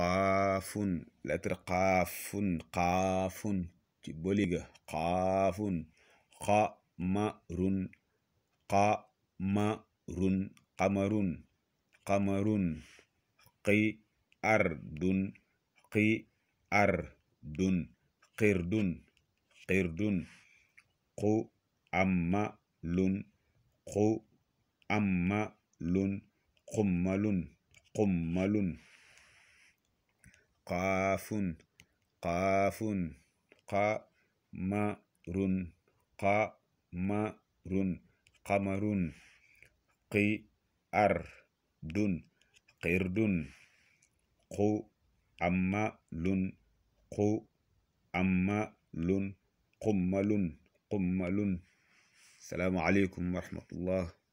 قاف لا قاف قاف تبوليغ قاف قمر قمر قمر قمر قي أرد قي أرد قرد قرد قو أمل قو أمل قمل قمل قاف قاف قمر قمر قمر قرد قرد قمل قمل قمل السلام عليكم ورحمة الله